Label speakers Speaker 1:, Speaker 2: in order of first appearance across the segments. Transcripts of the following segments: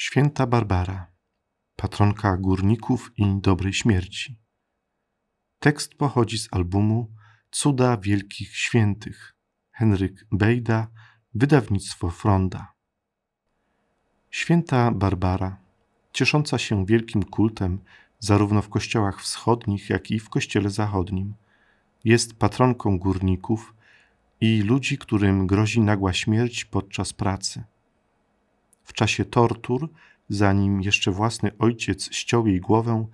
Speaker 1: Święta Barbara, patronka górników i dobrej śmierci. Tekst pochodzi z albumu Cuda Wielkich Świętych Henryk Bejda, wydawnictwo Fronda. Święta Barbara, ciesząca się wielkim kultem zarówno w kościołach wschodnich, jak i w kościele zachodnim, jest patronką górników i ludzi, którym grozi nagła śmierć podczas pracy w czasie tortur, zanim jeszcze własny ojciec ściął jej głowę,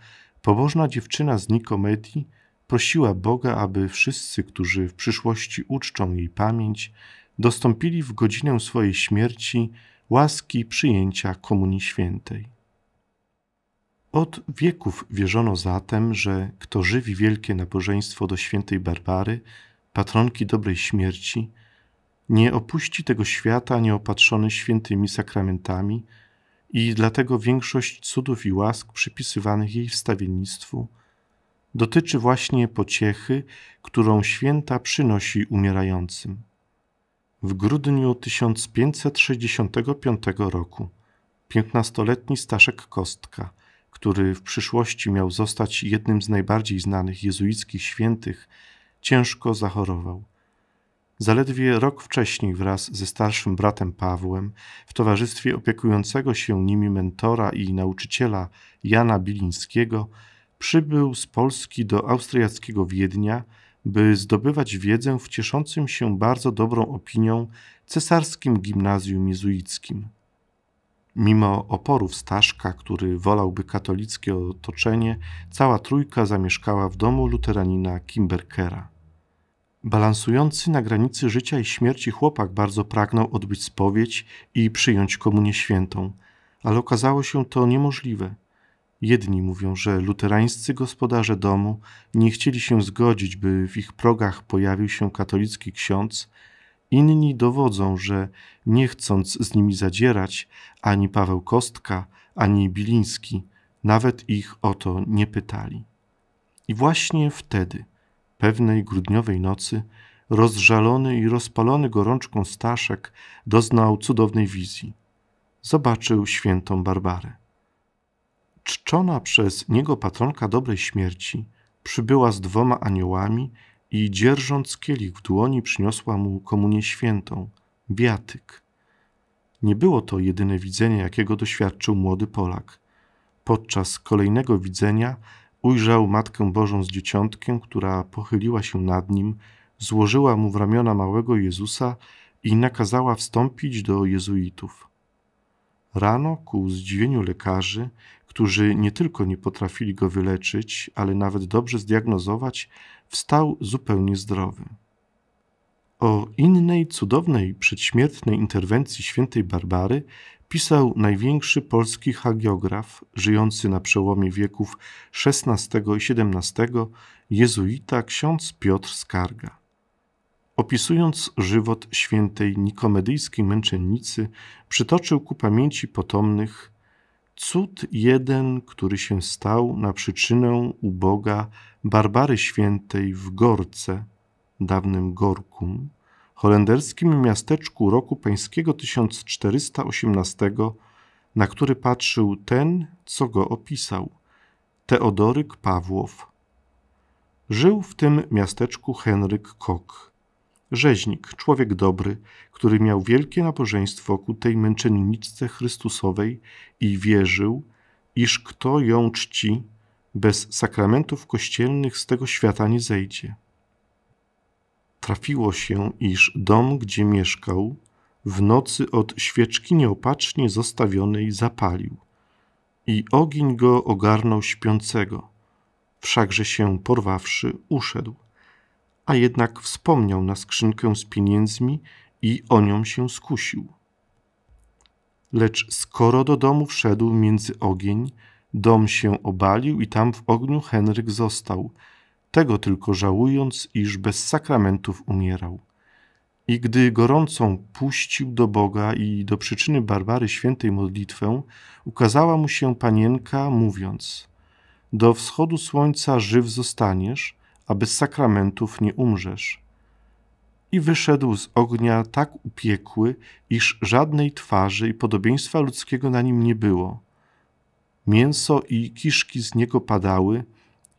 Speaker 1: pobożna dziewczyna z Nikomedii prosiła Boga, aby wszyscy, którzy w przyszłości uczczą jej pamięć, dostąpili w godzinę swojej śmierci łaski przyjęcia Komunii Świętej. Od wieków wierzono zatem, że kto żywi wielkie nabożeństwo do świętej Barbary, patronki dobrej śmierci, nie opuści tego świata nieopatrzony świętymi sakramentami i dlatego większość cudów i łask przypisywanych jej wstawiennictwu dotyczy właśnie pociechy, którą święta przynosi umierającym. W grudniu 1565 roku piętnastoletni Staszek Kostka, który w przyszłości miał zostać jednym z najbardziej znanych jezuickich świętych, ciężko zachorował – Zaledwie rok wcześniej wraz ze starszym bratem Pawłem, w towarzystwie opiekującego się nimi mentora i nauczyciela Jana Bilińskiego, przybył z Polski do austriackiego Wiednia, by zdobywać wiedzę w cieszącym się bardzo dobrą opinią cesarskim gimnazjum jezuickim. Mimo oporów Staszka, który wolałby katolickie otoczenie, cała trójka zamieszkała w domu luteranina Kimberkera. Balansujący na granicy życia i śmierci chłopak bardzo pragnął odbyć spowiedź i przyjąć komunię świętą, ale okazało się to niemożliwe. Jedni mówią, że luterańscy gospodarze domu nie chcieli się zgodzić, by w ich progach pojawił się katolicki ksiądz, inni dowodzą, że nie chcąc z nimi zadzierać, ani Paweł Kostka, ani Biliński nawet ich o to nie pytali. I właśnie wtedy – Pewnej grudniowej nocy rozżalony i rozpalony gorączką Staszek doznał cudownej wizji. Zobaczył świętą Barbarę. Czczona przez niego patronka dobrej śmierci przybyła z dwoma aniołami i dzierżąc kielich w dłoni przyniosła mu komunię świętą, biatyk. Nie było to jedyne widzenie, jakiego doświadczył młody Polak. Podczas kolejnego widzenia ujrzał Matkę Bożą z dzieciątkiem, która pochyliła się nad nim, złożyła mu w ramiona małego Jezusa i nakazała wstąpić do jezuitów. Rano, ku zdziwieniu lekarzy, którzy nie tylko nie potrafili go wyleczyć, ale nawet dobrze zdiagnozować, wstał zupełnie zdrowy. O innej cudownej przedśmiertnej interwencji świętej Barbary pisał największy polski hagiograf żyjący na przełomie wieków XVI i XVII, jezuita ksiądz Piotr Skarga. Opisując żywot świętej nikomedyjskiej męczennicy, przytoczył ku pamięci potomnych cud jeden, który się stał na przyczynę uboga Barbary Świętej w Gorce, dawnym Gorkum, holenderskim miasteczku roku pańskiego 1418, na który patrzył ten, co go opisał, Teodoryk Pawłow. Żył w tym miasteczku Henryk Kok, rzeźnik, człowiek dobry, który miał wielkie nabożeństwo ku tej męczenniczce Chrystusowej i wierzył, iż kto ją czci, bez sakramentów kościelnych z tego świata nie zejdzie. Trafiło się, iż dom, gdzie mieszkał, w nocy od świeczki nieopatrznie zostawionej zapalił i ogień go ogarnął śpiącego. Wszakże się porwawszy, uszedł, a jednak wspomniał na skrzynkę z pieniędzmi i o nią się skusił. Lecz skoro do domu wszedł między ogień, dom się obalił i tam w ogniu Henryk został – tego tylko żałując, iż bez sakramentów umierał. I gdy gorącą puścił do Boga i do przyczyny Barbary świętej modlitwę, ukazała mu się panienka, mówiąc: Do wschodu słońca żyw zostaniesz, a bez sakramentów nie umrzesz. I wyszedł z ognia tak upiekły, iż żadnej twarzy i podobieństwa ludzkiego na nim nie było. Mięso i kiszki z niego padały,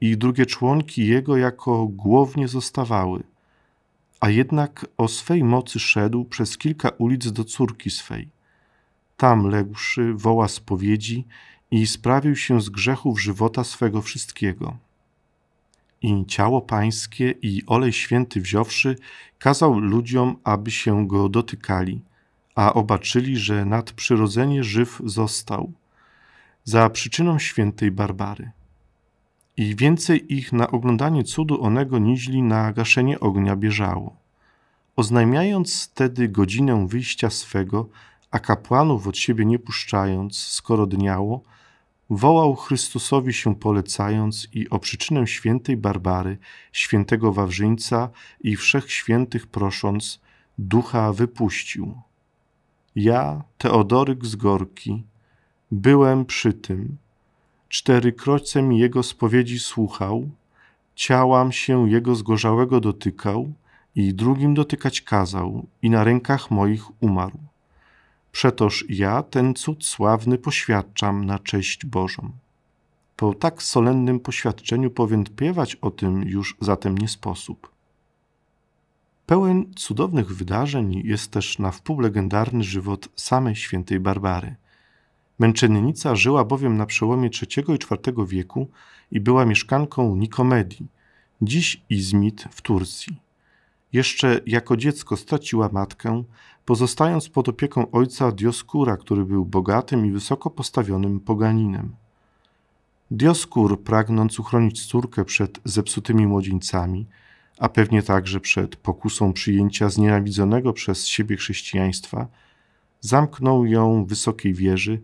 Speaker 1: i drugie członki jego jako głownie zostawały. A jednak o swej mocy szedł przez kilka ulic do córki swej. Tam ległszy woła spowiedzi i sprawił się z grzechów żywota swego wszystkiego. I ciało pańskie i olej święty wziąwszy, kazał ludziom, aby się go dotykali, a obaczyli, że nadprzyrodzenie żyw został, za przyczyną świętej Barbary i więcej ich na oglądanie cudu onego niźli na gaszenie ognia bieżało. Oznajmiając tedy godzinę wyjścia swego, a kapłanów od siebie nie puszczając, skoro dniało, wołał Chrystusowi się polecając i o przyczynę świętej Barbary, świętego Wawrzyńca i wszechświętych prosząc, ducha wypuścił. Ja, Teodoryk z Gorki, byłem przy tym – czterykroćcem jego spowiedzi słuchał, ciałam się jego zgorzałego dotykał i drugim dotykać kazał i na rękach moich umarł. Przetoż ja ten cud sławny poświadczam na cześć Bożą. Po tak solennym poświadczeniu powiętpiewać o tym już zatem nie sposób. Pełen cudownych wydarzeń jest też na wpół legendarny żywot samej świętej Barbary – Męczennica żyła bowiem na przełomie III i IV wieku i była mieszkanką Nikomedii, dziś Izmit w Turcji. Jeszcze jako dziecko straciła matkę, pozostając pod opieką ojca Dioskura, który był bogatym i wysoko postawionym poganinem. Dioskur, pragnąc uchronić córkę przed zepsutymi młodzieńcami, a pewnie także przed pokusą przyjęcia znienawidzonego przez siebie chrześcijaństwa, zamknął ją w wysokiej wieży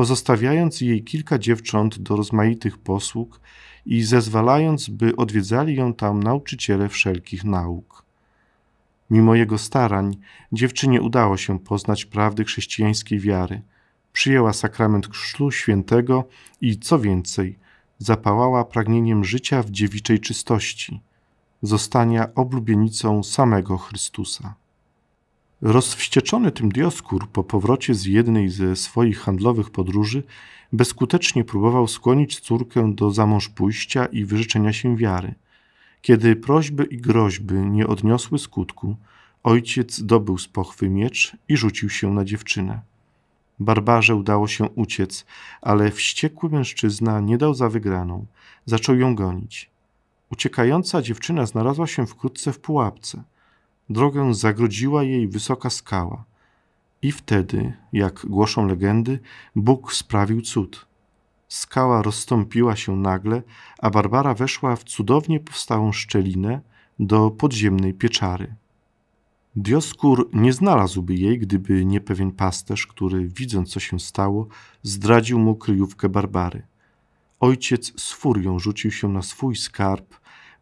Speaker 1: pozostawiając jej kilka dziewcząt do rozmaitych posług i zezwalając, by odwiedzali ją tam nauczyciele wszelkich nauk. Mimo jego starań, dziewczynie udało się poznać prawdy chrześcijańskiej wiary. Przyjęła sakrament Chrztu Świętego i, co więcej, zapałała pragnieniem życia w dziewiczej czystości, zostania oblubienicą samego Chrystusa. Rozwścieczony tym Dioskur po powrocie z jednej ze swoich handlowych podróży bezskutecznie próbował skłonić córkę do zamąż pójścia i wyrzeczenia się wiary. Kiedy prośby i groźby nie odniosły skutku, ojciec dobył z pochwy miecz i rzucił się na dziewczynę. Barbarze udało się uciec, ale wściekły mężczyzna nie dał za wygraną. Zaczął ją gonić. Uciekająca dziewczyna znalazła się wkrótce w pułapce – drogę zagrodziła jej wysoka skała. I wtedy, jak głoszą legendy, Bóg sprawił cud. Skała rozstąpiła się nagle, a Barbara weszła w cudownie powstałą szczelinę do podziemnej pieczary. Dioskur nie znalazłby jej, gdyby nie pewien pasterz, który, widząc co się stało, zdradził mu kryjówkę Barbary. Ojciec z furią rzucił się na swój skarb,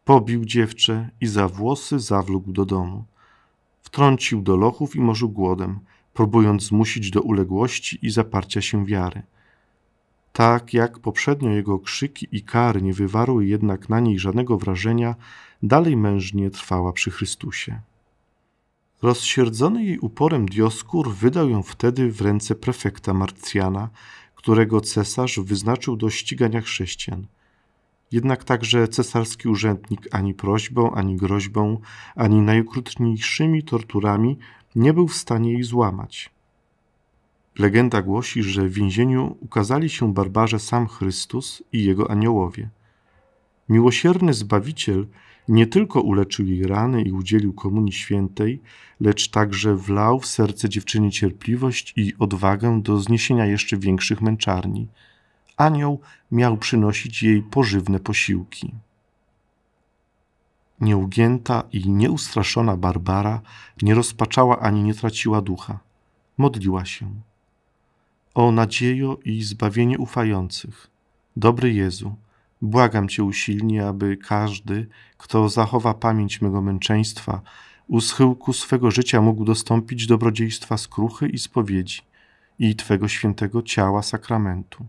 Speaker 1: pobił dziewczę i za włosy zawlógł do domu wtrącił do lochów i morzył głodem, próbując zmusić do uległości i zaparcia się wiary. Tak jak poprzednio jego krzyki i kary nie wywarły jednak na niej żadnego wrażenia, dalej mężnie trwała przy Chrystusie. Rozsierdzony jej uporem Dioskur wydał ją wtedy w ręce prefekta Marcjana, którego cesarz wyznaczył do ścigania chrześcijan – jednak także cesarski urzędnik ani prośbą, ani groźbą, ani najokrutniejszymi torturami nie był w stanie jej złamać. Legenda głosi, że w więzieniu ukazali się barbarze sam Chrystus i jego aniołowie. Miłosierny Zbawiciel nie tylko uleczył jej rany i udzielił komunii świętej, lecz także wlał w serce dziewczyny cierpliwość i odwagę do zniesienia jeszcze większych męczarni – anioł miał przynosić jej pożywne posiłki. Nieugięta i nieustraszona Barbara nie rozpaczała ani nie traciła ducha. Modliła się. O nadziejo i zbawienie ufających, dobry Jezu, błagam Cię usilnie, aby każdy, kto zachowa pamięć mego męczeństwa, u schyłku swego życia mógł dostąpić dobrodziejstwa skruchy i spowiedzi i Twego świętego ciała sakramentu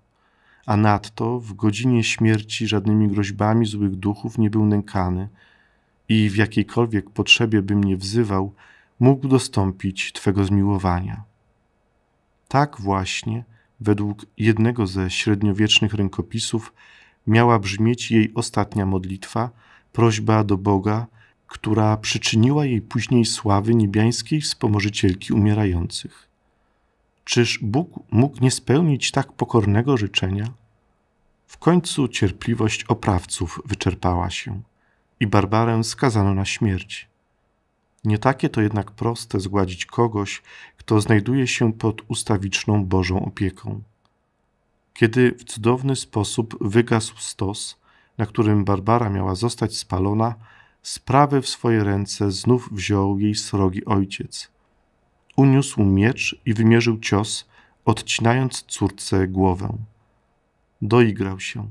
Speaker 1: a nadto w godzinie śmierci żadnymi groźbami złych duchów nie był nękany i w jakiejkolwiek potrzebie bym nie wzywał, mógł dostąpić Twego zmiłowania. Tak właśnie, według jednego ze średniowiecznych rękopisów, miała brzmieć jej ostatnia modlitwa, prośba do Boga, która przyczyniła jej później sławy niebiańskiej wspomożycielki umierających. Czyż Bóg mógł nie spełnić tak pokornego życzenia? W końcu cierpliwość oprawców wyczerpała się i Barbarę skazano na śmierć. Nie takie to jednak proste zgładzić kogoś, kto znajduje się pod ustawiczną Bożą opieką. Kiedy w cudowny sposób wygasł stos, na którym Barbara miała zostać spalona, sprawy w swoje ręce znów wziął jej srogi ojciec uniósł miecz i wymierzył cios, odcinając córce głowę. Doigrał się.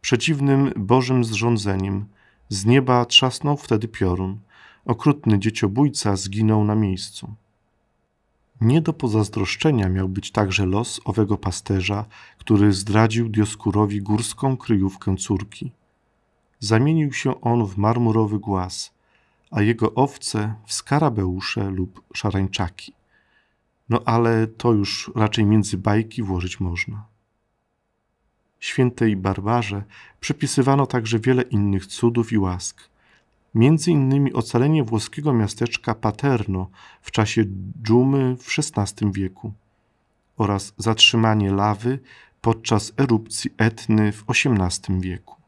Speaker 1: Przeciwnym Bożym zrządzeniem z nieba trzasnął wtedy piorun. Okrutny dzieciobójca zginął na miejscu. Nie do pozazdroszczenia miał być także los owego pasterza, który zdradził Dioskurowi górską kryjówkę córki. Zamienił się on w marmurowy głaz, a jego owce w skarabeusze lub szarańczaki. No ale to już raczej między bajki włożyć można. Świętej Barbarze przypisywano także wiele innych cudów i łask. Między innymi ocalenie włoskiego miasteczka Paterno w czasie dżumy w XVI wieku oraz zatrzymanie lawy podczas erupcji Etny w XVIII wieku.